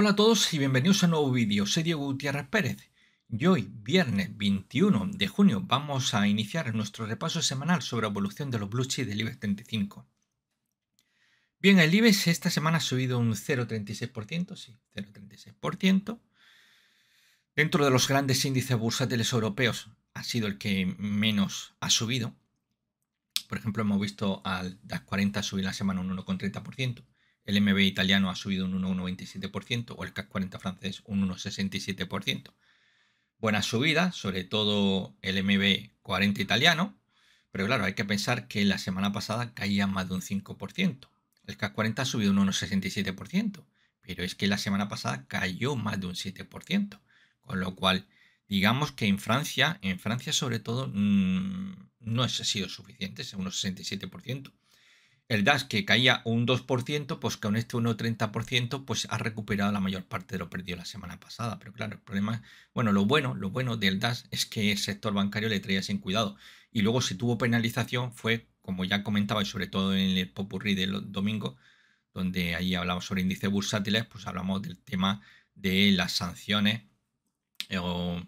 Hola a todos y bienvenidos a un nuevo vídeo. Soy Diego Gutiérrez Pérez y hoy, viernes 21 de junio, vamos a iniciar nuestro repaso semanal sobre la evolución de los blue chips del IBEX 35. Bien, el IBEX esta semana ha subido un 0,36%, sí, 0,36%. Dentro de los grandes índices bursátiles europeos ha sido el que menos ha subido. Por ejemplo, hemos visto al DAX 40 subir la semana un 1,30% el MB italiano ha subido un 1,27% o el CAC 40 francés un 1,67%. Buena subida, sobre todo el MB 40 italiano, pero claro, hay que pensar que la semana pasada caía más de un 5%. El CAC 40 ha subido un 1,67%, pero es que la semana pasada cayó más de un 7%, con lo cual digamos que en Francia, en Francia sobre todo, mmm, no ha sido suficiente, es un 1,67% el DAS que caía un 2%, pues con este 1,30% pues ha recuperado la mayor parte de lo perdido la semana pasada. Pero claro, el problema, bueno, lo bueno, lo bueno del DAS es que el sector bancario le traía sin cuidado. Y luego si tuvo penalización fue, como ya comentaba, y sobre todo en el popurrí del domingo, donde ahí hablamos sobre índices bursátiles, pues hablamos del tema de las sanciones eh, o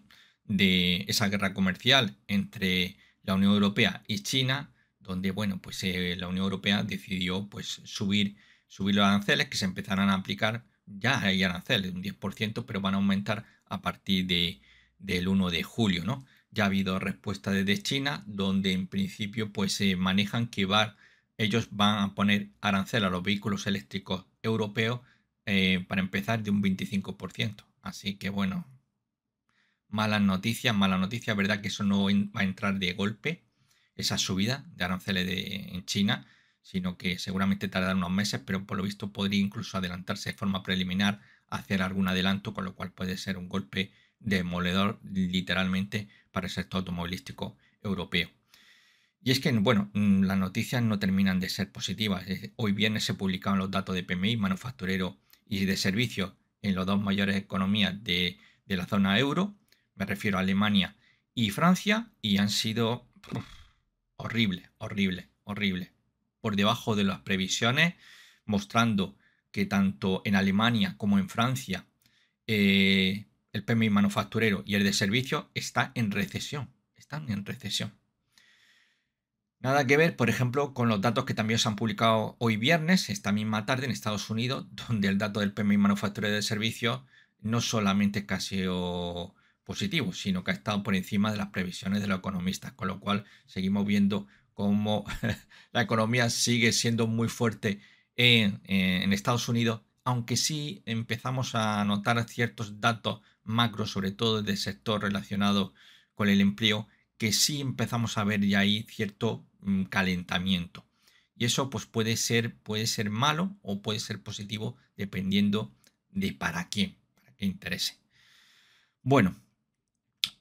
de esa guerra comercial entre la Unión Europea y China donde bueno, pues eh, la Unión Europea decidió pues subir, subir los aranceles que se empezarán a aplicar, ya hay aranceles, un 10%, pero van a aumentar a partir de, del 1 de julio, ¿no? Ya ha habido respuesta desde China, donde en principio pues se manejan que ellos van a poner arancel a los vehículos eléctricos europeos eh, para empezar de un 25%. Así que bueno, malas noticias, malas noticias, verdad que eso no va a entrar de golpe, esa subida de aranceles de, en China, sino que seguramente tardará unos meses, pero por lo visto podría incluso adelantarse de forma preliminar, hacer algún adelanto, con lo cual puede ser un golpe demoledor literalmente para el sector automovilístico europeo. Y es que, bueno, mm, las noticias no terminan de ser positivas. Hoy viernes se publicaron los datos de PMI, manufacturero y de servicios en las dos mayores economías de la zona euro, me refiero a Alemania y Francia, y han sido horrible, horrible, horrible. Por debajo de las previsiones, mostrando que tanto en Alemania como en Francia eh, el PMI manufacturero y el de servicio está en recesión. Están en recesión. Nada que ver, por ejemplo, con los datos que también se han publicado hoy viernes, esta misma tarde en Estados Unidos, donde el dato del PMI manufacturero y de servicio no solamente casi positivo, sino que ha estado por encima de las previsiones de los economistas, con lo cual seguimos viendo cómo la economía sigue siendo muy fuerte en, Estados Unidos, aunque sí empezamos a notar ciertos datos macro, sobre todo del sector relacionado con el empleo, que sí empezamos a ver ya ahí cierto mm, calentamiento. Y eso pues puede ser, puede ser malo o puede ser positivo dependiendo de para quién, para qué interese. Bueno,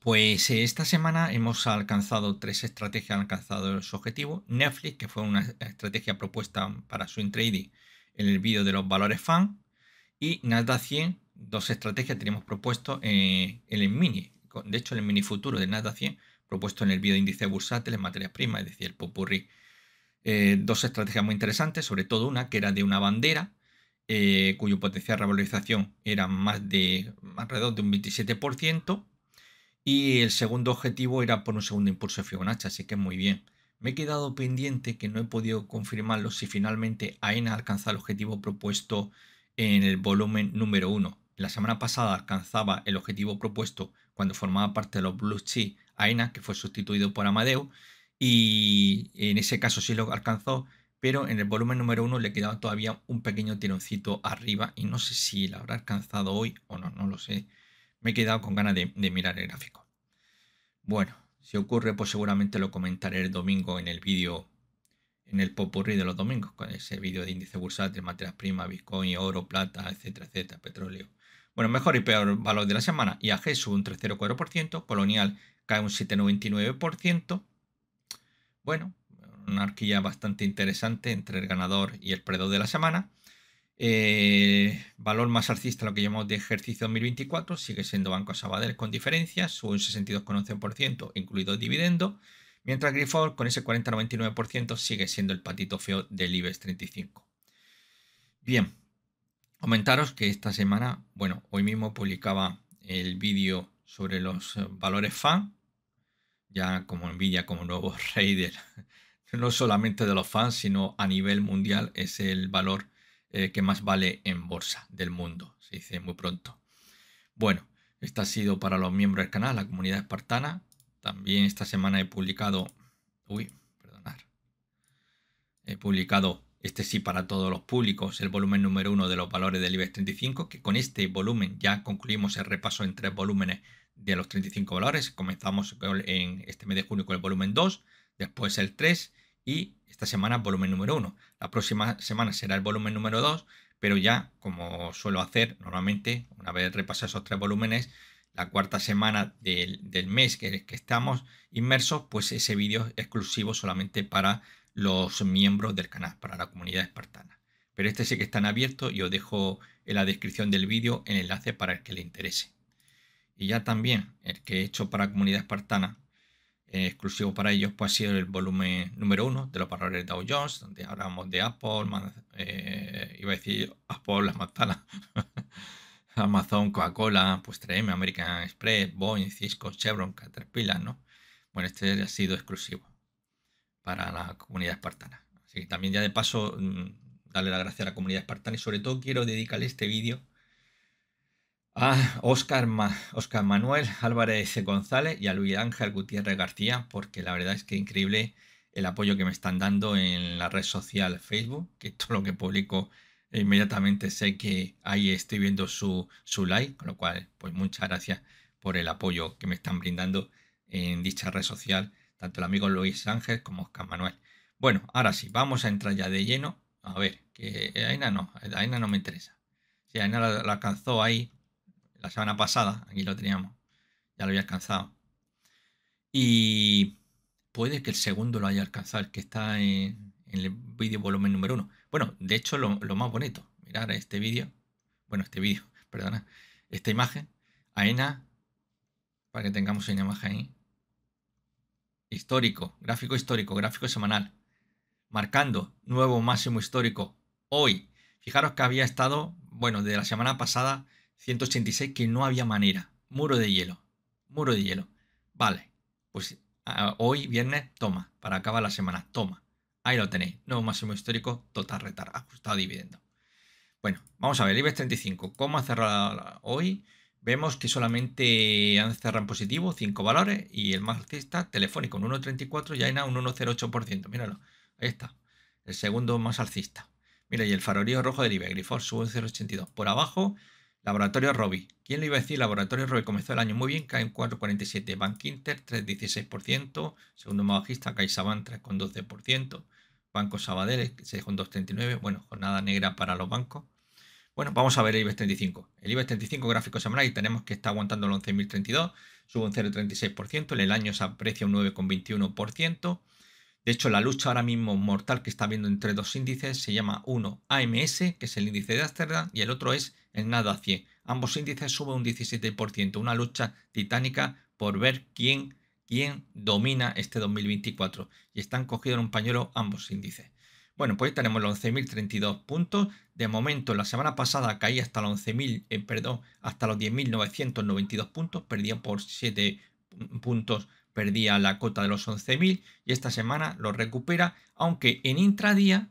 pues eh, esta semana hemos alcanzado tres estrategias, han alcanzado su objetivo. Netflix, que fue una estrategia propuesta para swing trading en el vídeo de los valores fan. Y Nasdaq 100, dos estrategias tenemos propuesto eh, en el mini. De hecho, el mini futuro de Nasdaq 100 propuesto en el vídeo de índice bursátil en materias primas, es decir, el popurrí. Eh, dos estrategias muy interesantes, sobre todo una que era de una bandera, cuyo potencial de revalorización era más de alrededor de un 27%, y el segundo objetivo era por un segundo impulso de Fibonacci, así que muy bien. Me he quedado pendiente que no he podido confirmarlo si finalmente AENA alcanza el objetivo propuesto en el volumen número 1. La semana pasada alcanzaba el objetivo propuesto cuando formaba parte de los Blue Chi AENA, que fue sustituido por Amadeu. y en ese caso sí lo alcanzó, pero en el volumen número 1 le quedaba todavía un pequeño tironcito arriba y no sé si lo habrá alcanzado hoy o no, no lo sé. Me he quedado con ganas de, mirar el gráfico. Bueno, si ocurre, pues seguramente lo comentaré el domingo en el vídeo, en el popurrí de los domingos, con ese vídeo de índice bursátil, materias primas, bitcoin, oro, plata, etcétera, etcétera, petróleo. Bueno, mejor y peor valor de la semana. IAG a un 3,04%, Colonial cae un 7,99%. Bueno, una arquilla bastante interesante entre el ganador y el perdedor de la semana. Eh, valor más alcista, lo que llamamos de ejercicio 2024, sigue siendo Banco Sabadell con diferencias sube un 62,11%, incluido dividendo, mientras Grifor con ese 40,99% sigue siendo el patito feo del IBEX 35. Bien, comentaros que esta semana, bueno, hoy mismo publicaba el vídeo sobre los eh, valores FAN, ya como Nvidia como nuevo raider no solamente de los fans, sino a nivel mundial es el valor eh, que más vale en bolsa del mundo, se dice muy pronto. Bueno, esta ha sido para los miembros del canal, la comunidad espartana. También esta semana he publicado... Uy, perdonar. He publicado, este sí para todos los públicos, el volumen número uno de los valores del IBEX 35, que con este volumen ya concluimos el repaso en tres volúmenes de los 35 valores. Comenzamos en este mes de junio con el volumen 2, después el 3 y esta semana volumen número 1. La próxima semana será el volumen número 2, pero ya, como suelo hacer normalmente, una vez repasado esos tres volúmenes, la cuarta semana del, mes que, que, estamos inmersos, pues ese vídeo es exclusivo solamente para los miembros del canal, para la comunidad espartana. Pero este sí que están en abierto y os dejo en la descripción del vídeo el enlace para el que le interese. Y ya también el que he hecho para comunidad espartana, eh, exclusivo para ellos, pues ha sido el volumen número uno de los de Dow Jones, donde hablábamos de Apple, eh, iba a decir Apple, La Manzana Amazon, Coca-Cola, pues 3M, American Express, Boeing, Cisco, Chevron, Caterpillar, ¿no? Bueno, este ha sido exclusivo para la comunidad espartana. Así que también ya de paso, mm, darle la gracia a la comunidad espartana y sobre todo quiero dedicarle este vídeo a Óscar Manuel Álvarez González y a Luis Ángel Gutiérrez García, porque la verdad es que increíble el apoyo que me están dando en la red social Facebook, que todo lo que publico eh, inmediatamente sé que ahí estoy viendo su, su like, con lo cual, pues muchas gracias por el apoyo que me están brindando en dicha red social, tanto el amigo Luis Ángel como Oscar Manuel. Bueno, ahora sí, vamos a entrar ya de lleno. A ver, que eh, Aina no, Aina no me interesa. Si Aina la alcanzó ahí la semana pasada, aquí lo teníamos, ya lo había alcanzado. Y puede que el segundo lo haya alcanzado, el que está en, el vídeo volumen número uno. Bueno, de hecho, lo, más bonito, mirar este vídeo, bueno, este vídeo, perdona, esta imagen, AENA, para que tengamos una imagen ahí. Histórico, gráfico histórico, gráfico semanal, marcando nuevo máximo histórico hoy. Fijaros que había estado, bueno, de la semana pasada 186 que no había manera. Muro de hielo. Muro de hielo. Vale. Pues hoy, viernes, toma. Para acabar la semana, toma. Ahí lo tenéis. Nuevo máximo histórico, total retar, ajustado dividendo. Bueno, vamos a ver, IBEX 35. ¿Cómo ha cerrado hoy? Vemos que solamente han cerrado en positivo cinco valores y el más alcista, telefónico en 1.34 ya hay un 1.08%. Míralo, ahí está. El segundo más alcista. Mira, y el farorío rojo del IBEX, sube un 0.82. Por abajo, Laboratorio Robi. ¿Quién le iba a decir? Laboratorio Robi? comenzó el año muy bien, cae en 4,47. Bank Inter, 3,16%. Segundo más bajista, CaixaBank, 3,12%. Banco Sabadell, 6,239. Bueno, jornada negra para los bancos. Bueno, vamos a ver el IBEX 35. El IBEX 35 gráfico semanal y tenemos que está aguantando el 11.032, sube un 0,36%, en el año se aprecia un 9,21%. De hecho, la lucha ahora mismo mortal que está habiendo entre dos índices se llama uno AMS, que es el índice de Ámsterdam, y el otro es en NADA100. Ambos índices suben un 17%, una lucha titánica por ver quién, quién domina este 2024. Y están cogidos en un pañuelo ambos índices. Bueno, pues ahí tenemos los 11.032 puntos. De momento, la semana pasada caía hasta los 11.000, eh, perdón, hasta los 10.992 puntos. Perdía por 7 puntos, perdía la cota de los 11.000 y esta semana lo recupera, aunque en intradía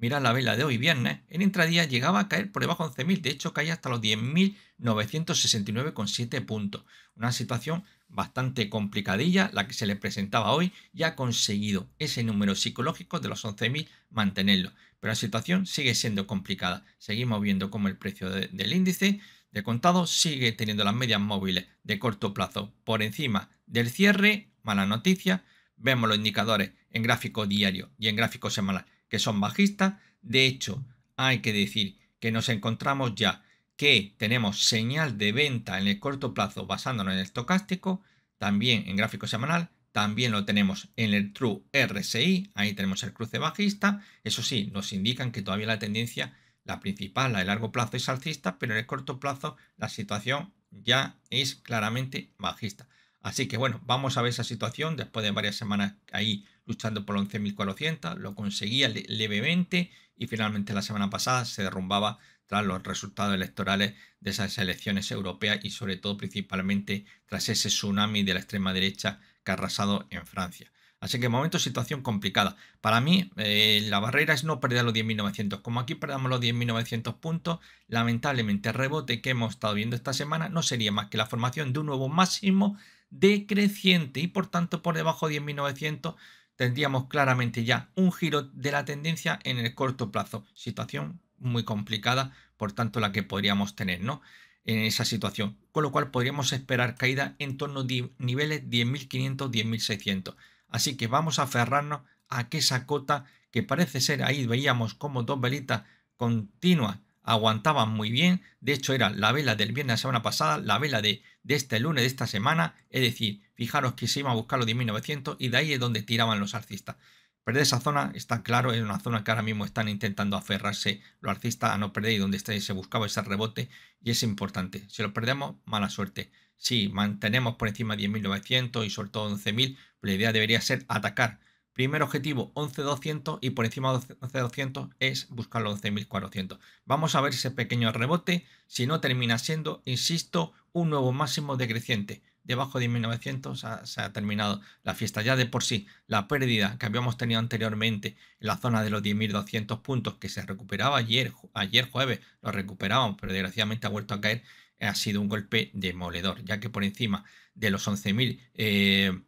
Mira la vela de hoy viernes, en intradía llegaba a caer por debajo de 11.000, de hecho caía hasta los 10.969,7 puntos. Una situación bastante complicadilla la que se le presentaba hoy y ha conseguido ese número psicológico de los 11.000 mantenerlo. Pero la situación sigue siendo complicada. Seguimos viendo cómo el precio del índice de contado sigue teniendo las medias móviles de corto plazo por encima del cierre, mala noticia, vemos los indicadores en gráfico diario y en gráfico semanal que son bajistas. De hecho, hay que decir que nos encontramos ya que tenemos señal de venta en el corto plazo basándonos en el estocástico, también en gráfico semanal, también lo tenemos en el True RSI, ahí tenemos el cruce bajista, eso sí, nos indican que todavía la tendencia, la principal, la de largo plazo es alcista, pero en el corto plazo la situación ya es claramente bajista. Así que bueno, vamos a ver esa situación después de varias semanas ahí luchando por 11.400, lo conseguía levemente y finalmente la semana pasada se derrumbaba tras los resultados electorales de esas elecciones europeas y sobre todo principalmente tras ese tsunami de la extrema derecha que ha arrasado en Francia. Así que momento, situación complicada. Para mí, eh, la barrera es no perder los 10.900. Como aquí perdamos los 10.900 puntos, lamentablemente el rebote que hemos estado viendo esta semana no sería más que la formación de un nuevo máximo decreciente y por tanto por debajo de 10.900 tendríamos claramente ya un giro de la tendencia en el corto plazo. Situación muy complicada, por tanto, la que podríamos tener, ¿no? En esa situación. Con lo cual podríamos esperar caída en torno a niveles 10.500, 10.600. Así que vamos a aferrarnos a que esa cota que parece ser ahí veíamos como dos velitas continuas aguantaban muy bien. De hecho, era la vela del viernes de la semana pasada, la vela de de este lunes, de esta semana. Es decir, fijaros que se iba a buscar los 10.900 y de ahí es donde tiraban los alcistas. Perder esa zona está claro, es una zona que ahora mismo están intentando aferrarse los alcistas a no perder y donde este, se buscaba ese rebote y es importante. Si lo perdemos, mala suerte. Si mantenemos por encima de 10.900 y sobre todo 11.000, pues la idea debería ser atacar. Primer objetivo 11.200 y por encima de 11.200 es buscar los 11.400. Vamos a ver ese pequeño rebote. Si no termina siendo, insisto, un nuevo máximo decreciente. Debajo de 1900 se ha terminado la fiesta. Ya de por sí, la pérdida que habíamos tenido anteriormente en la zona de los 10.200 puntos que se recuperaba ayer, ayer jueves, lo recuperamos, pero desgraciadamente ha vuelto a caer, ha sido un golpe demoledor, ya que por encima de los 11.000... Eh,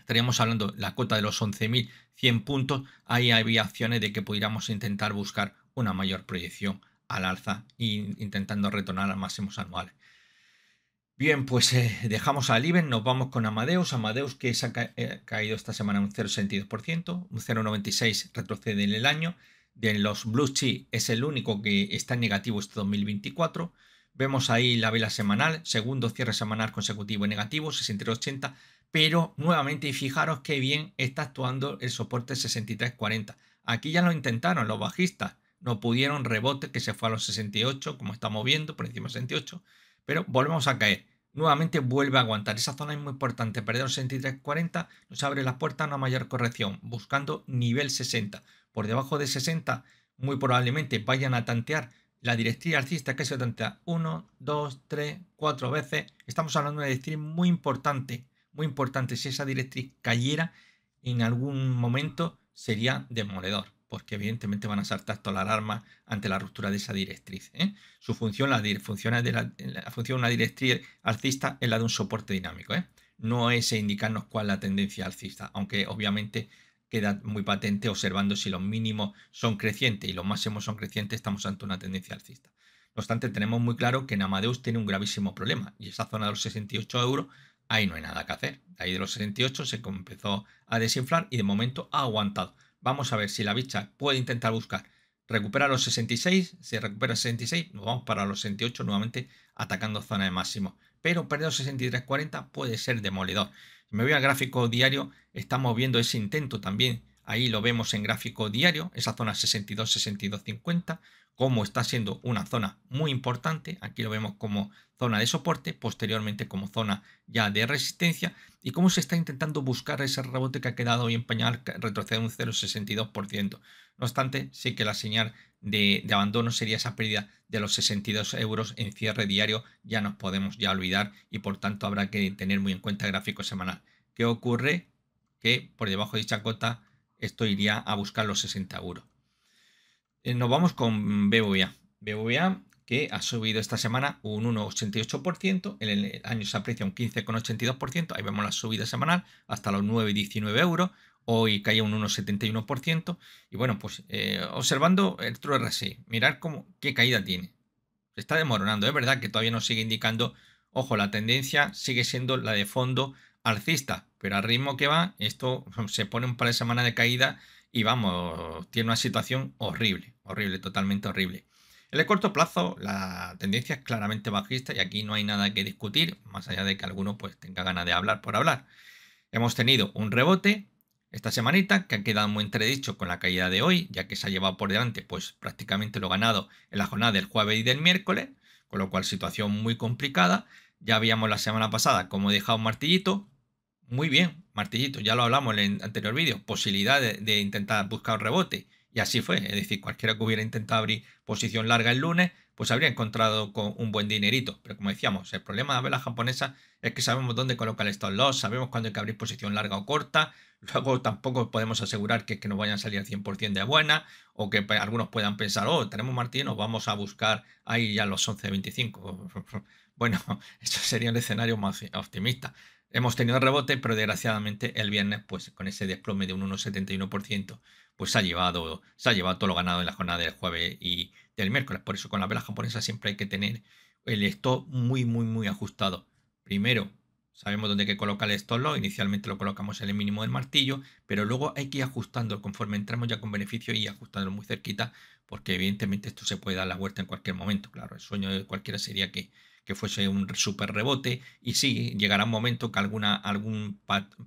estaríamos hablando la cuota de los 11.100 puntos, ahí había acciones de que pudiéramos intentar buscar una mayor proyección al alza e intentando retornar a máximos anuales. Bien, pues eh, dejamos al IBEN, nos vamos con Amadeus. Amadeus que se ha, eh, caído esta semana un 0,62%, un 0,96% retrocede en el año. De los Blue Chi es el único que está en negativo este 2024. Vemos ahí la vela semanal, segundo cierre semanal consecutivo en negativo, 63,80. Pero nuevamente, y fijaros qué bien está actuando el soporte 63,40. Aquí ya lo intentaron los bajistas, no pudieron rebote que se fue a los 68, como estamos viendo, por encima de 68 pero volvemos a caer nuevamente vuelve a aguantar. Esa zona es muy importante. Perder 63.40 nos abre las puertas a una mayor corrección, buscando nivel 60. Por debajo de 60, muy probablemente vayan a tantear la directriz alcista que se tantea 1, 2, 3, 4 veces. Estamos hablando de una directriz muy importante. Muy importante. Si esa directriz cayera en algún momento, sería demoledor porque evidentemente van a saltar toda la alarma ante la ruptura de esa directriz. ¿eh? Su función, la, función de la, función una directriz alcista es la de un soporte dinámico, ¿eh? no es indicarnos cuál es la tendencia alcista, aunque obviamente queda muy patente observando si los mínimos son crecientes y los máximos son crecientes, estamos ante una tendencia alcista. No obstante, tenemos muy claro que en Amadeus tiene un gravísimo problema y esa zona de los 68 euros, ahí no hay nada que hacer. Ahí de los 68 se empezó a desinflar y de momento ha aguantado. Vamos a ver si la bicha puede intentar buscar. recuperar los 66, si recupera 66, nos vamos para los 68 nuevamente atacando zona de máximo. Pero perder los 63.40 puede ser demoledor. Si me voy al gráfico diario, estamos viendo ese intento también. Ahí lo vemos en gráfico diario, esa zona 62 62 como está siendo una zona muy importante. Aquí lo vemos como zona de soporte, posteriormente como zona ya de resistencia y cómo se está intentando buscar ese rebote que ha quedado hoy en pañal, retrocede un 0,62%. No obstante, sí que la señal de, abandono sería esa pérdida de los 62 euros en cierre diario, ya nos podemos ya olvidar y por tanto habrá que tener muy en cuenta el gráfico semanal. ¿Qué ocurre? Que por debajo de dicha cota esto iría a buscar los 60 euros. Eh, nos vamos con BBVA. BBVA que ha subido esta semana un 1,88%, en el año se aprecia un 15,82%, ahí vemos la subida semanal hasta los 9,19 euros, hoy cae un 1,71%, y bueno, pues eh, observando el True RSI, mirar cómo, qué caída tiene. Se está demoronando es verdad que todavía nos sigue indicando, ojo, la tendencia sigue siendo la de fondo alcista, pero al ritmo que va, esto se pone un par de semanas de caída y vamos, tiene una situación horrible, horrible, totalmente horrible. En el corto plazo, la tendencia es claramente bajista y aquí no hay nada que discutir, más allá de que alguno pues tenga ganas de hablar por hablar. Hemos tenido un rebote esta semanita que ha quedado muy entredicho con la caída de hoy, ya que se ha llevado por delante pues prácticamente lo ganado en la jornada del jueves y del miércoles, con lo cual situación muy complicada. Ya habíamos la semana pasada como he dejado un martillito, muy bien, martillito, ya lo hablamos en el anterior vídeo, posibilidad de intentar buscar un rebote y así fue, es decir, cualquiera que hubiera intentado abrir posición larga el lunes, pues habría encontrado con un buen dinerito. Pero como decíamos, el problema de la vela japonesa es que sabemos dónde colocar estos stop loss, sabemos cuándo hay que abrir posición larga o corta, luego tampoco podemos asegurar que, que nos vayan a salir al 100% de buena, o que pues, algunos puedan pensar, oh, tenemos Martín, nos vamos a buscar ahí ya los 11.25. bueno, eso sería el escenario más optimista. Hemos tenido rebote, pero desgraciadamente el viernes, pues con ese desplome de un 1,71%, pues se ha llevado, se todo lo ganado en la jornada del jueves y del miércoles. Por eso con las velas japonesas siempre hay que tener el stop muy, muy, muy ajustado. Primero, sabemos dónde hay que colocar el stop loss. Inicialmente lo colocamos en el mínimo del martillo, pero luego hay que ir ajustando conforme entramos ya con beneficio y ajustándolo muy cerquita, porque evidentemente esto se puede dar la vuelta en cualquier momento. Claro, el sueño de cualquiera sería que, que fuese un super rebote y sí, llegará un momento que alguna algún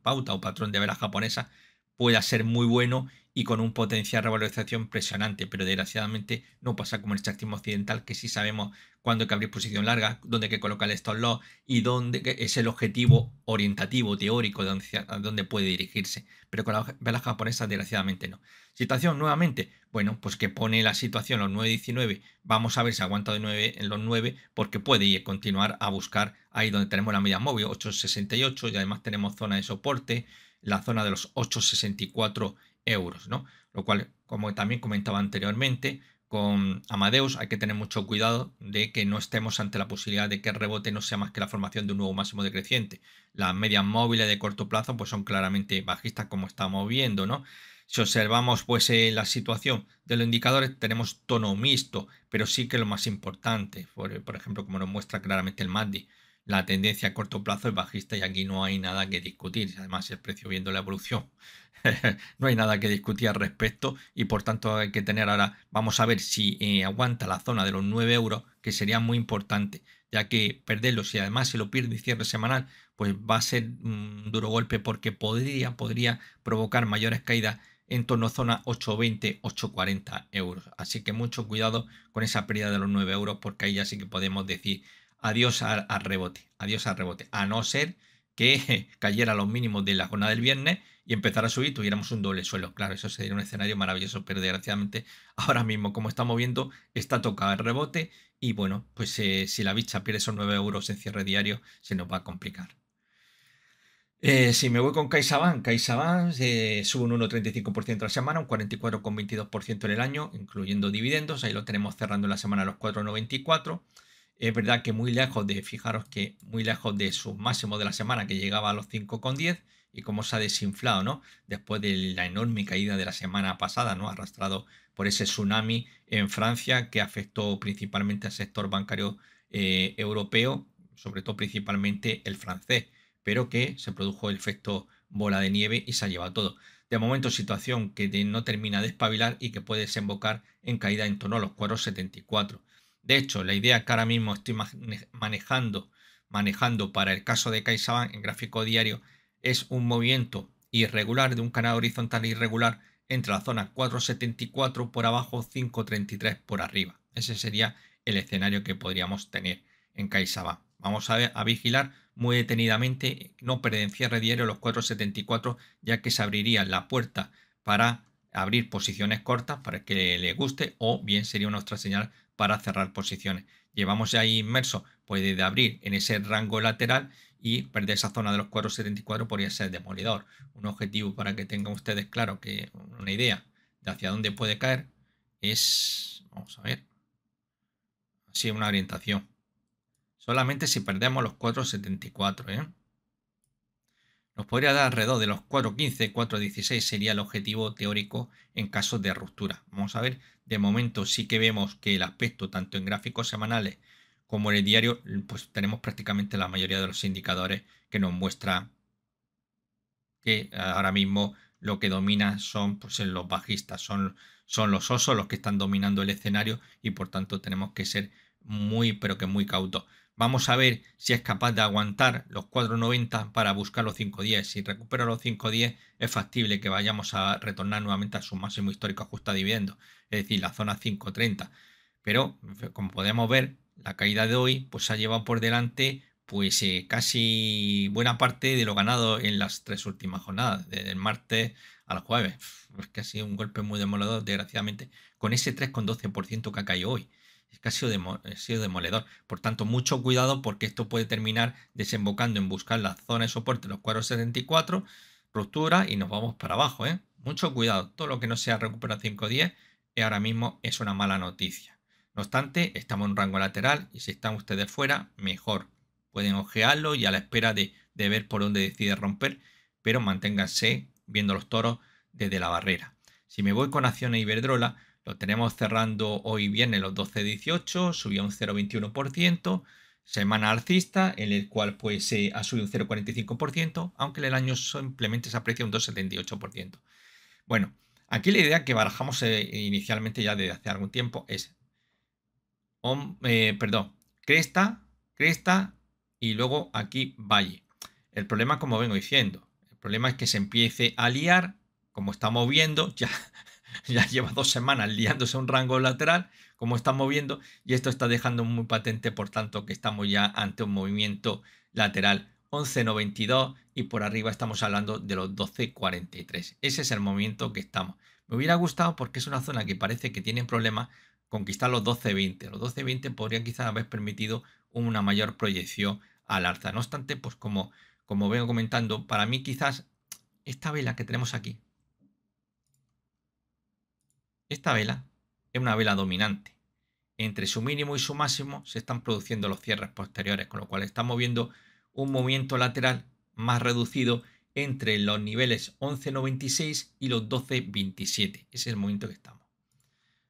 pauta o patrón de velas japonesa pueda ser muy bueno y con un potencial de revalorización impresionante, pero desgraciadamente no pasa como el chactismo occidental, que sí sabemos cuándo hay que abrir posición larga, dónde hay que colocar el stop loss y dónde es el objetivo orientativo, teórico, de dónde puede dirigirse. Pero con las velas japonesas, desgraciadamente no. Situación nuevamente, bueno, pues que pone la situación los 9.19, vamos a ver si aguanta de 9 en los 9, porque puede ir, continuar a buscar ahí donde tenemos la media móvil, 8.68, y además tenemos zona de soporte, la zona de los 8.64 euros, ¿no? Lo cual, como también comentaba anteriormente, con Amadeus hay que tener mucho cuidado de que no estemos ante la posibilidad de que el rebote no sea más que la formación de un nuevo máximo decreciente. Las medias móviles de corto plazo pues son claramente bajistas como estamos viendo, ¿no? Si observamos pues eh, la situación de los indicadores tenemos tono mixto, pero sí que lo más importante, por, ejemplo como nos muestra claramente el MACD, la tendencia a corto plazo es bajista y aquí no hay nada que discutir. Además el precio viendo la evolución no hay nada que discutir al respecto y por tanto hay que tener ahora, vamos a ver si eh, aguanta la zona de los 9 euros, que sería muy importante, ya que perderlo, si además se lo pierde y cierre semanal, pues va a ser un duro golpe porque podría, podría provocar mayores caídas en torno a zona 8,20, 8,40 euros. Así que mucho cuidado con esa pérdida de los 9 euros porque ahí ya sí que podemos decir adiós al, rebote, adiós al rebote, a no ser que cayera los mínimos de la zona del viernes y empezar a subir, tuviéramos un doble suelo. Claro, eso sería un escenario maravilloso, pero desgraciadamente ahora mismo, como estamos viendo, está tocado el rebote y bueno, pues eh, si la bicha pierde esos 9 euros en cierre diario, se nos va a complicar. Eh, si me voy con CaixaBank, CaixaBank eh, sube un 1,35% la semana, un 44,22% en el año, incluyendo dividendos. Ahí lo tenemos cerrando la semana a los 4,94. Es verdad que muy lejos de, fijaros que muy lejos de su máximo de la semana que llegaba a los 5,10 y cómo se ha desinflado, ¿no? Después de la enorme caída de la semana pasada, ¿no? Arrastrado por ese tsunami en Francia que afectó principalmente al sector bancario eh, europeo, sobre todo principalmente el francés, pero que se produjo el efecto bola de nieve y se ha llevado todo. De momento, situación que no termina de espabilar y que puede desembocar en caída en torno a los 4,74. De hecho, la idea que ahora mismo estoy manejando, manejando para el caso de CaixaBank en gráfico diario es un movimiento irregular de un canal horizontal irregular entre la zona 474 por abajo, 533 por arriba. Ese sería el escenario que podríamos tener en CaixaBank. Vamos a, ver, a vigilar muy detenidamente, no perder cierre diario los 474, ya que se abriría la puerta para abrir posiciones cortas para que le guste o bien sería nuestra señal para cerrar posiciones llevamos ya ahí inmerso, puede abrir en ese rango lateral y perder esa zona de los 474 podría ser demolidor. Un objetivo para que tengan ustedes claro que una idea de hacia dónde puede caer es, vamos a ver, así una orientación. Solamente si perdemos los 474, ¿eh? Nos podría dar alrededor de los 415, 416 sería el objetivo teórico en caso de ruptura. Vamos a ver de momento sí que vemos que el aspecto, tanto en gráficos semanales como en el diario, pues tenemos prácticamente la mayoría de los indicadores que nos muestra que ahora mismo lo que domina son pues, los bajistas, son, son los osos los que están dominando el escenario y por tanto tenemos que ser muy pero que muy cautos. Vamos a ver si es capaz de aguantar los 4.90 para buscar los 5.10. Si recupera los 5.10 es factible que vayamos a retornar nuevamente a su máximo histórico ajusta dividendo es decir, la zona 530. Pero, como podemos ver, la caída de hoy pues, ha llevado por delante pues, eh, casi buena parte de lo ganado en las tres últimas jornadas, desde el martes al jueves. Es que ha sido un golpe muy demoledor, desgraciadamente, con ese 3,12% que ha caído hoy. Es casi ha sido, demoledor. Por tanto, mucho cuidado porque esto puede terminar desembocando en buscar la zona de soporte, los 474, ruptura y nos vamos para abajo. ¿eh? Mucho cuidado. Todo lo que no sea recuperar 510 y ahora mismo es una mala noticia. No obstante, estamos en rango lateral y si están ustedes fuera, mejor. Pueden ojearlo y a la espera de, ver por dónde decide romper, pero manténganse viendo los toros desde la barrera. Si me voy con acciones Iberdrola, lo tenemos cerrando hoy viernes los 12.18, subió un 0,21%, semana alcista, en el cual pues eh, ha subido un 0,45%, aunque en el año simplemente se aprecia un 2,78%. Bueno, Aquí la idea que barajamos eh, inicialmente ya desde hace algún tiempo es, eh, perdón, cresta, cresta y luego aquí valle. El problema, como vengo diciendo, el problema es que se empiece a liar, como estamos viendo, ya, ya lleva dos semanas liándose un rango lateral, como estamos viendo, y esto está dejando muy patente, por tanto, que estamos ya ante un movimiento lateral 11.92 y por arriba estamos hablando de los 12.43. Ese es el momento que estamos. Me hubiera gustado porque es una zona que parece que tiene problemas conquistar los 12.20. Los 12.20 podrían quizás haber permitido una mayor proyección al alza. No obstante, pues como, como vengo comentando, para mí quizás esta vela que tenemos aquí, esta vela es una vela dominante. Entre su mínimo y su máximo se están produciendo los cierres posteriores, con lo cual estamos viendo un movimiento lateral más reducido entre los niveles 11.96 y los 12.27. Ese es el momento que estamos.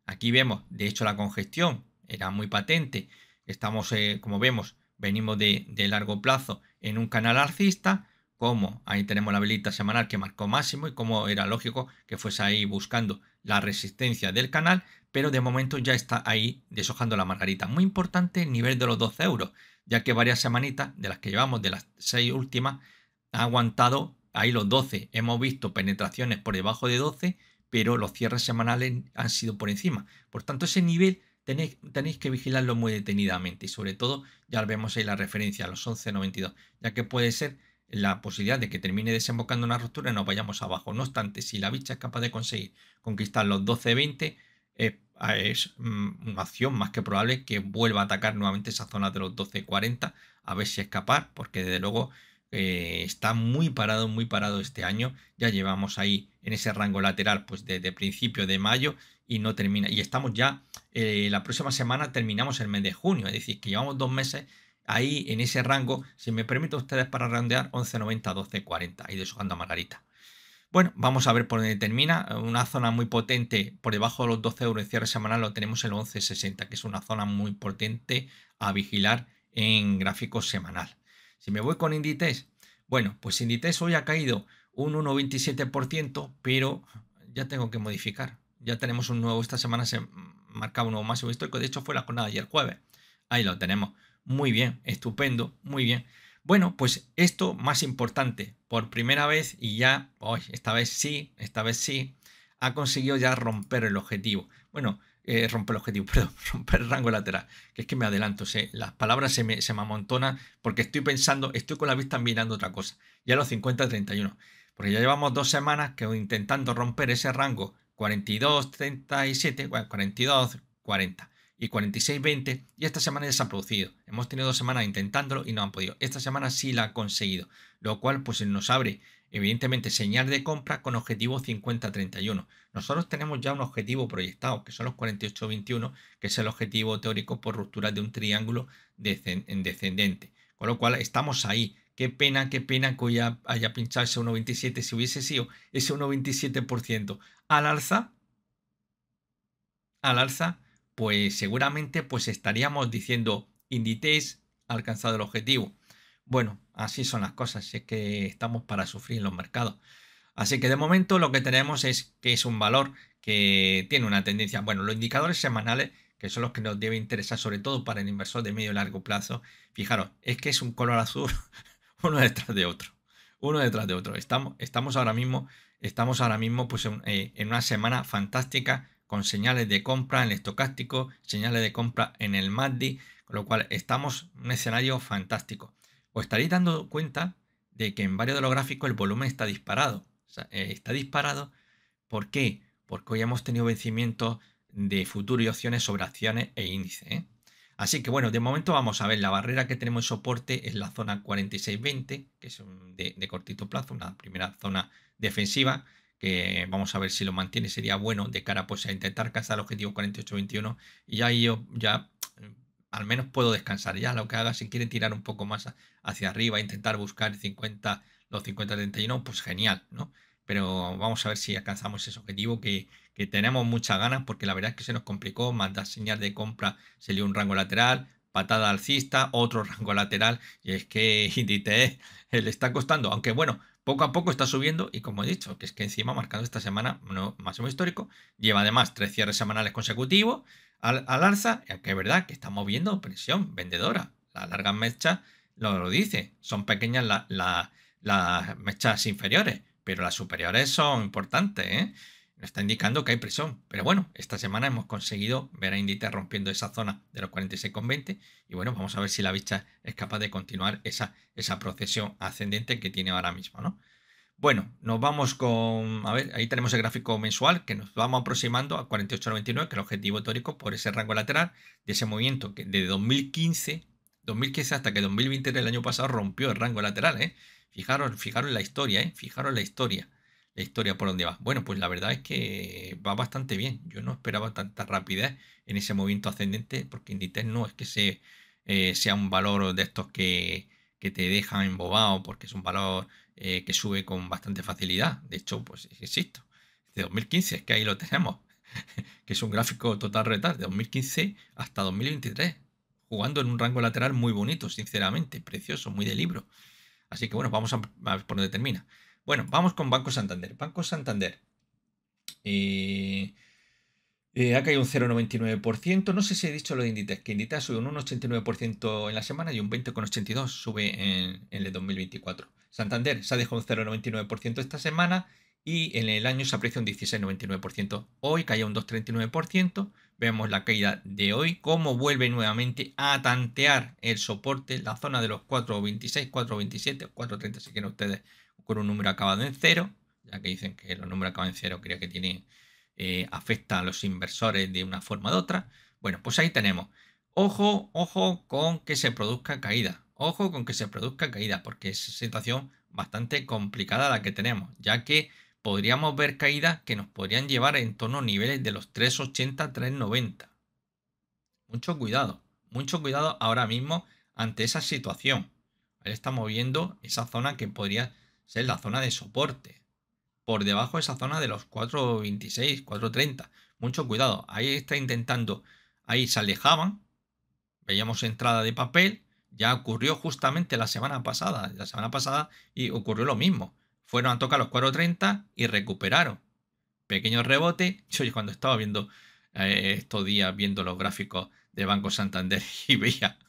Aquí vemos, de hecho, la congestión era muy patente. Estamos, eh, como vemos, venimos de, de, largo plazo en un canal alcista, como ahí tenemos la velita semanal que marcó máximo y como era lógico que fuese ahí buscando la resistencia del canal, pero de momento ya está ahí deshojando la margarita. Muy importante el nivel de los 12 euros ya que varias semanitas de las que llevamos, de las seis últimas, ha aguantado ahí los 12. Hemos visto penetraciones por debajo de 12, pero los cierres semanales han sido por encima. Por tanto, ese nivel tenéis, tenéis que vigilarlo muy detenidamente y sobre todo, ya vemos ahí la referencia a los 11.92, ya que puede ser la posibilidad de que termine desembocando una ruptura y nos vayamos abajo. No obstante, si la bicha es capaz de conseguir conquistar los 12.20, es es mm, una opción más que probable que vuelva a atacar nuevamente esa zona de los 1240 a ver si escapar, porque desde luego eh, está muy parado, muy parado este año. Ya llevamos ahí en ese rango lateral pues desde principio de mayo y no termina. Y estamos ya, eh, la próxima semana terminamos el mes de junio, es decir, que llevamos dos meses ahí en ese rango, si me permiten ustedes para rondear 11.90, 12.40 y de su a Margarita. Bueno, vamos a ver por dónde termina. Una zona muy potente por debajo de los 12 euros en cierre semanal lo tenemos en 11.60, que es una zona muy potente a vigilar en gráfico semanal. Si me voy con Inditex, bueno, pues Inditex hoy ha caído un 1,27%, pero ya tengo que modificar. Ya tenemos un nuevo, esta semana se marcaba un nuevo máximo histórico, de hecho fue la jornada ayer jueves. Ahí lo tenemos. Muy bien, estupendo, muy bien. Bueno, pues esto más importante, por primera vez y ya, hoy esta vez sí, esta vez sí, ha conseguido ya romper el objetivo. Bueno, eh, romper el objetivo, perdón, romper el rango lateral, que es que me adelanto, las palabras se me, se me amontonan porque estoy pensando, estoy con la vista mirando otra cosa, ya los 50-31, porque ya llevamos dos semanas que intentando romper ese rango 42-37, bueno, 42-40 y 46.20 y esta semana ya se ha producido. Hemos tenido dos semanas intentándolo y no han podido. Esta semana sí la han conseguido, lo cual pues nos abre evidentemente señal de compra con objetivo 50,31. Nosotros tenemos ya un objetivo proyectado que son los 48.21 que es el objetivo teórico por ruptura de un triángulo descendente. Con lo cual estamos ahí. Qué pena, qué pena que haya pinchado ese 1,27. Si hubiese sido ese 1,27% al alza, al alza, pues seguramente pues estaríamos diciendo Inditex alcanzado el objetivo. Bueno, así son las cosas, es que estamos para sufrir en los mercados. Así que de momento lo que tenemos es que es un valor que tiene una tendencia. Bueno, los indicadores semanales, que son los que nos debe interesar sobre todo para el inversor de medio y largo plazo, fijaros, es que es un color azul uno detrás de otro. Uno detrás de otro. Estamos, estamos ahora mismo, estamos ahora mismo pues, en eh, una semana fantástica con señales de compra en el estocástico, señales de compra en el MACD, con lo cual estamos en un escenario fantástico. Os estaréis dando cuenta de que en varios de los gráficos el volumen está disparado. Eh, está disparado. ¿Por qué? Porque hoy hemos tenido vencimientos de futuro y opciones sobre acciones e índices. ¿eh? Así que bueno, de momento vamos a ver, la barrera que tenemos en soporte es la zona 4620, que es de, de cortito plazo, una primera zona defensiva vamos a ver si lo mantiene, sería bueno de cara pues, a intentar alcanzar el objetivo 4821. y ya yo ya al menos puedo descansar ya lo que haga, si quieren tirar un poco más hacia arriba, intentar buscar 50, los 50-31, pues genial, ¿no? Pero vamos a ver si alcanzamos ese objetivo que, que tenemos muchas ganas porque la verdad es que se nos complicó, mandar señal de compra, salió un rango lateral, patada alcista, otro rango lateral. Y es que Inditex eh, le está costando. Aunque bueno, poco a poco está subiendo y como he dicho, que es que encima marcando esta semana máximo histórico, lleva además tres cierres semanales consecutivos al, alza, que es verdad que está moviendo presión vendedora. La larga mecha lo, lo dice, son pequeñas las mechas inferiores, pero las superiores son importantes. ¿eh? está indicando que hay presión. Pero bueno, esta semana hemos conseguido ver a Inditex rompiendo esa zona de los 46,20 y bueno, vamos a ver si la bicha es capaz de continuar esa, esa procesión ascendente que tiene ahora mismo, ¿no? Bueno, nos vamos con, a ver, ahí tenemos el gráfico mensual que nos vamos aproximando a 48,99, que es el objetivo teórico por ese rango lateral de ese movimiento que de 2015, 2015 hasta que 2020 el año pasado rompió el rango lateral, ¿eh? Fijaros, fijaros la historia, ¿eh? Fijaros la historia la historia por dónde va. Bueno, pues la verdad es que va bastante bien. Yo no esperaba tanta rapidez en ese movimiento ascendente porque Inditex no es que eh, sea un valor de estos que, te dejan embobado porque es un valor eh, que sube con bastante facilidad. De hecho, pues insisto, de 2015 es que ahí lo tenemos, que es un gráfico total retal, de 2015 hasta 2023, jugando en un rango lateral muy bonito, sinceramente, precioso, muy de libro. Así que bueno, vamos a ver por dónde termina. Bueno, vamos con Banco Santander. Banco Santander. Eh, eh, ha caído un 0,99%. No sé si he dicho lo de Inditex, que Inditex sube un 1,89% en la semana y un 20,82% sube en, en, el 2024. Santander se ha dejado un 0,99% esta semana y en el año se aprecia un 16,99%. Hoy caía un 2,39%. Vemos la caída de hoy, cómo vuelve nuevamente a tantear el soporte, la zona de los 4,26, 4,27, 4,30, si quieren ustedes con un número acabado en cero, ya que dicen que los números acaban en cero creo que tiene, eh, afecta a los inversores de una forma u otra. Bueno, pues ahí tenemos. Ojo, ojo con que se produzca caída. Ojo con que se produzca caída, porque es situación bastante complicada la que tenemos, ya que podríamos ver caídas que nos podrían llevar en torno a niveles de los 3,80, 3,90. Mucho cuidado, mucho cuidado ahora mismo ante esa situación. Ahí estamos viendo esa zona que podría es la zona de soporte. Por debajo de esa zona de los 4.26, 4.30. Mucho cuidado. Ahí está intentando. Ahí se alejaban. Veíamos entrada de papel. Ya ocurrió justamente la semana pasada. La semana pasada y ocurrió lo mismo. Fueron a tocar los 4.30 y recuperaron. Pequeño rebote. Yo cuando estaba viendo eh, estos días, viendo los gráficos de Banco Santander y veía,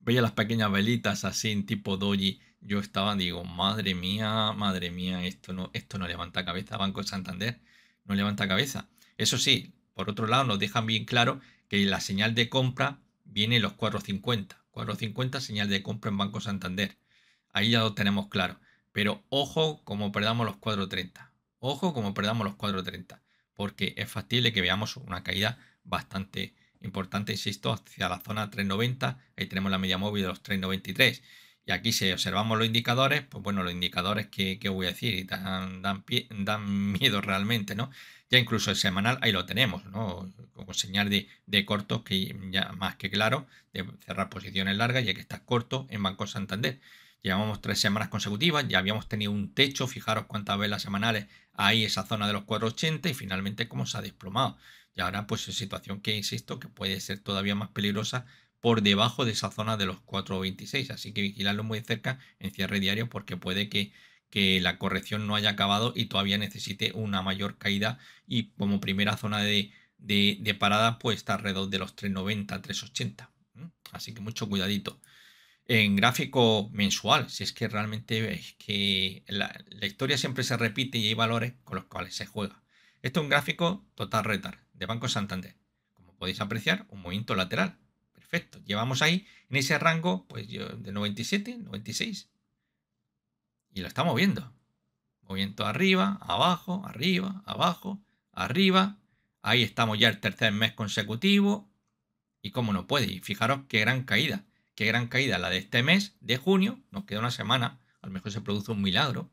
veía las pequeñas velitas así en tipo doji yo estaba, digo, madre mía, madre mía, esto no, esto no levanta cabeza, Banco Santander no levanta cabeza. Eso sí, por otro lado, nos dejan bien claro que la señal de compra viene en los 450. 450 señal de compra en Banco Santander. Ahí ya lo tenemos claro. Pero ojo como perdamos los 430. Ojo como perdamos los 430. Porque es factible que veamos una caída bastante importante, insisto, hacia la zona 390. Ahí tenemos la media móvil de los 393. Y aquí si observamos los indicadores, pues bueno, los indicadores que, voy a decir dan, dan, miedo realmente, ¿no? Ya incluso el semanal ahí lo tenemos, ¿no? Como señal de, de cortos que ya más que claro, de cerrar posiciones largas ya que estás corto en Banco Santander. Llevamos tres semanas consecutivas, ya habíamos tenido un techo, fijaros cuántas velas semanales ahí esa zona de los 480 y finalmente cómo se ha desplomado. Y ahora pues es situación que, insisto, que puede ser todavía más peligrosa por debajo de esa zona de los 4.26. Así que vigilarlo muy cerca en cierre diario porque puede que, que, la corrección no haya acabado y todavía necesite una mayor caída. Y como primera zona de, parada pues estar alrededor de los 3.90, 3.80. Así que mucho cuidadito. En gráfico mensual, si es que realmente que la, historia siempre se repite y hay valores con los cuales se juega. Esto es un gráfico total retard de Banco Santander. Como podéis apreciar, un movimiento lateral perfecto. Llevamos ahí, en ese rango, pues de 97, 96. Y lo estamos viendo. moviendo arriba, abajo, arriba, abajo, arriba. Ahí estamos ya el tercer mes consecutivo. Y como no puede. Y fijaros qué gran caída. Qué gran caída la de este mes, de junio. Nos queda una semana. A lo mejor se produce un milagro.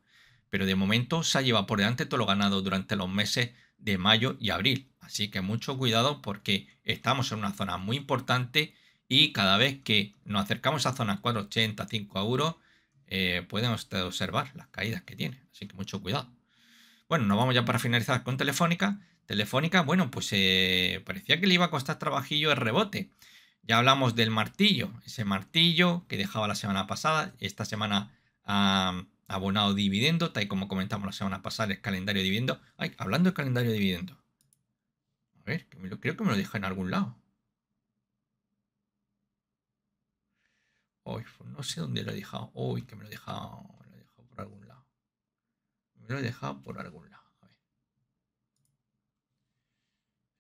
Pero de momento se ha llevado por delante todo lo ganado durante los meses de mayo y abril. Así que mucho cuidado porque estamos en una zona muy importante y cada vez que nos acercamos a zonas 480, 5 euros, eh, pueden observar las caídas que tiene. Así que mucho cuidado. Bueno, nos vamos ya para finalizar con Telefónica. Telefónica, bueno, pues eh, parecía que le iba a costar trabajillo el rebote. Ya hablamos del martillo, ese martillo que dejaba la semana pasada. Esta semana ha abonado dividendo, tal y como comentamos la semana pasada, el calendario dividendo. Ay, hablando del calendario dividendo. A ver, creo que me lo deja en algún lado. no sé dónde lo he dejado. uy que me lo he dejado, lo he dejado por algún lado. Me lo he dejado por algún lado. A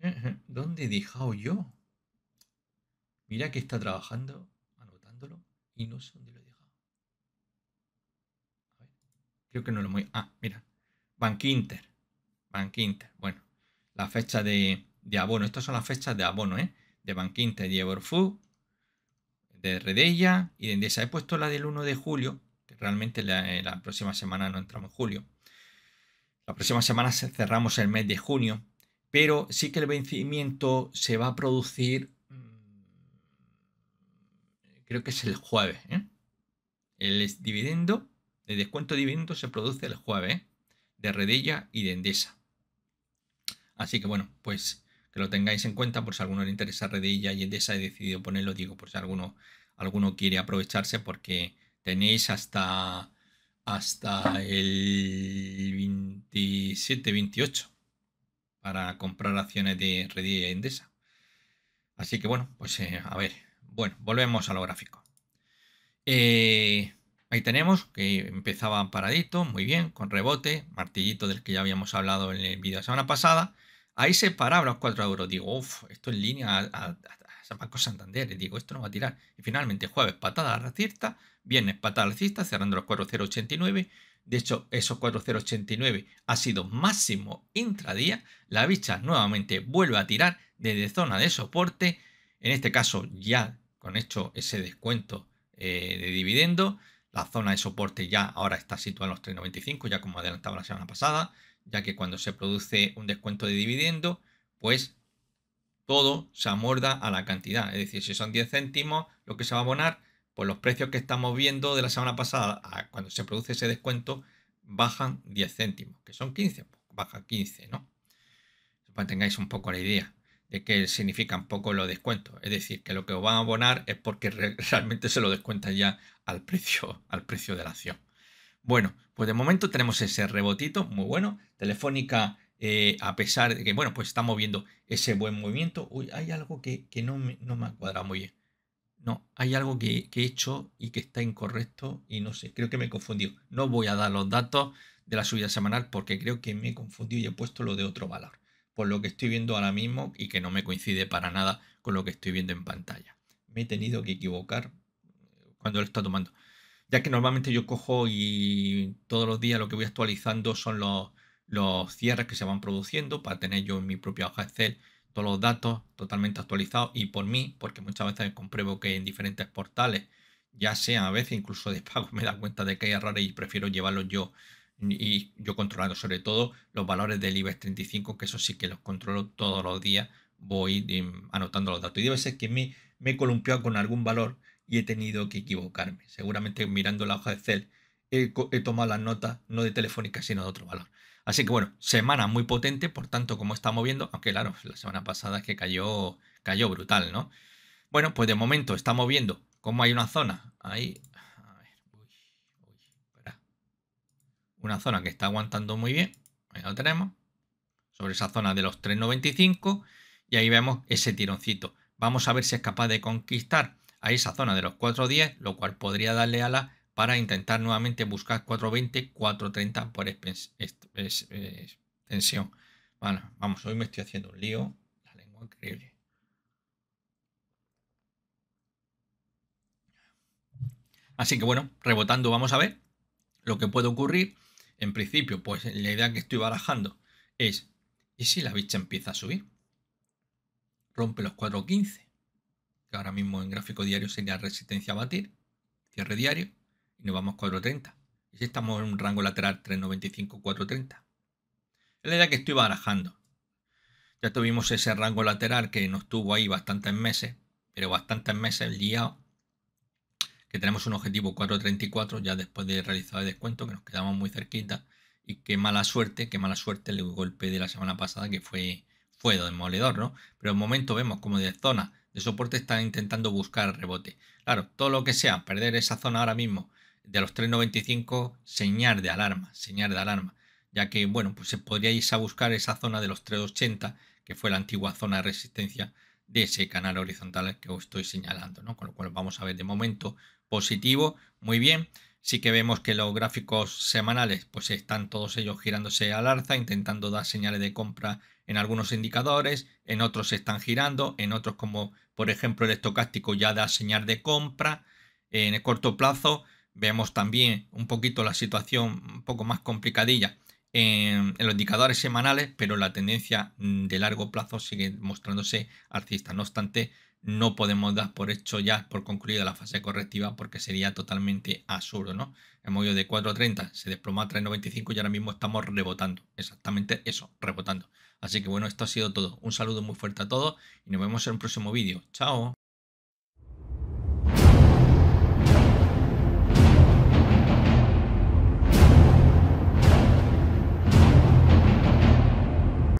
ver. ¿Dónde he dejado yo? Mira que está trabajando, anotándolo, y no sé dónde lo he dejado. Creo que no lo voy. Ah, mira. Bank Inter. Bank Inter. Bueno, la fecha de, abono. Estas son las fechas de abono, ¿eh? De Bank Inter y Everfood de Redella y de Endesa. He puesto la del 1 de julio, que realmente eh, la, próxima semana no entramos en julio. La próxima semana cerramos el mes de junio, pero sí que el vencimiento se va a producir, mm, creo que es el jueves. ¿eh? El dividendo, el descuento de dividendo se produce el jueves ¿eh? de Redella y de Endesa. Así que bueno, pues que lo tengáis en cuenta por si alguno le interesa Redilla y Endesa. He decidido ponerlo, digo, por si alguno, alguno quiere aprovecharse porque tenéis hasta, hasta el 27, 28 para comprar acciones de Redilla y Endesa. Así que bueno, pues eh, a ver, bueno, volvemos a lo gráfico. Eh, ahí tenemos que empezaba paradito, muy bien, con rebote, martillito del que ya habíamos hablado en el vídeo la semana pasada. Ahí se paraba los 4 euros. Digo, uff, esto en línea a, a, a Banco Santander. digo, esto no va a tirar. Y finalmente, jueves, patada la racista. Viernes, patada racista, cerrando los 4089. De hecho, esos 4089 ha sido máximo intradía. La bicha nuevamente vuelve a tirar desde zona de soporte. En este caso, ya con hecho ese descuento eh, de dividendo. La zona de soporte ya ahora está situada en los 3.95, ya como adelantaba la semana pasada ya que cuando se produce un descuento de dividendo, pues todo se amorda a la cantidad. Es decir, si son 10 céntimos lo que se va a abonar, pues los precios que estamos viendo de la semana pasada cuando se produce ese descuento bajan 10 céntimos, que son 15, baja 15, ¿no? Para que tengáis un poco la idea de qué significan poco los descuentos. Es decir, que lo que os van a abonar es porque realmente se lo descuentan ya al precio, al precio de la acción. Bueno, pues de momento tenemos ese rebotito muy bueno. Telefónica, eh, a pesar de que, bueno, pues estamos viendo ese buen movimiento. Uy, hay algo que, no, me, no, me, ha cuadrado muy bien. No, hay algo que, que he hecho y que está incorrecto y no sé, creo que me he confundido. No voy a dar los datos de la subida semanal porque creo que me he confundido y he puesto lo de otro valor. Por lo que estoy viendo ahora mismo y que no me coincide para nada con lo que estoy viendo en pantalla. Me he tenido que equivocar cuando lo está tomando ya que normalmente yo cojo y todos los días lo que voy actualizando son los, los cierres que se van produciendo para tener yo en mi propia hoja Excel todos los datos totalmente actualizados y por mí, porque muchas veces compruebo que en diferentes portales, ya sea a veces incluso de pago, me da cuenta de que hay errores y prefiero llevarlos yo y yo controlando sobre todo los valores del IBEX 35, que eso sí que los controlo todos los días, voy em, anotando los datos. Y debe ser que me, me he columpiado con algún valor y he tenido que equivocarme. Seguramente mirando la hoja de Excel he, tomado las notas, no de Telefónica, sino de otro valor. Así que bueno, semana muy potente, por tanto, como está moviendo, aunque claro, la semana pasada es que cayó, cayó brutal, ¿no? Bueno, pues de momento está moviendo. Como hay una zona ahí, Una zona que está aguantando muy bien, ahí lo tenemos, sobre esa zona de los 3.95 y ahí vemos ese tironcito. Vamos a ver si es capaz de conquistar a esa zona de los 4.10, lo cual podría darle ala para intentar nuevamente buscar 4.20, 4.30 por extensión. Bueno, vamos, hoy me estoy haciendo un lío, la lengua increíble. Así que bueno, rebotando vamos a ver lo que puede ocurrir. En principio, pues la idea que estoy barajando es, ¿y si la bicha empieza a subir? Rompe los 4.15 que ahora mismo en gráfico diario sería resistencia a batir, cierre diario, y nos vamos 4.30. Y si estamos en un rango lateral 3.95-4.30. Es la idea que estoy barajando. Ya tuvimos ese rango lateral que nos tuvo ahí bastantes meses, pero bastantes meses el día que tenemos un objetivo 4.34 ya después de realizar el descuento, que nos quedamos muy cerquita. Y qué mala suerte, qué mala suerte el golpe de la semana pasada que fue, fue demoledor, ¿no? Pero de momento vemos como de zona soporte está intentando buscar rebote. Claro, todo lo que sea perder esa zona ahora mismo de los 3.95, señal de alarma, señal de alarma, ya que, bueno, pues se podría ir a buscar esa zona de los 3.80, que fue la antigua zona de resistencia de ese canal horizontal que os estoy señalando, ¿no? Con lo cual vamos a ver de momento positivo, muy bien sí que vemos que los gráficos semanales pues están todos ellos girándose al alza, intentando dar señales de compra en algunos indicadores, en otros se están girando, en otros como por ejemplo el estocástico ya da señal de compra. En el corto plazo vemos también un poquito la situación un poco más complicadilla en, en los indicadores semanales, pero la tendencia mm, de largo plazo sigue mostrándose alcista. No obstante, no podemos dar por hecho ya por concluida la fase correctiva porque sería totalmente absurdo, ¿no? Hemos ido de 4.30 se desplomó a 3.95 y ahora mismo estamos rebotando. Exactamente eso, rebotando. Así que bueno, esto ha sido todo. Un saludo muy fuerte a todos y nos vemos en un próximo vídeo. ¡Chao!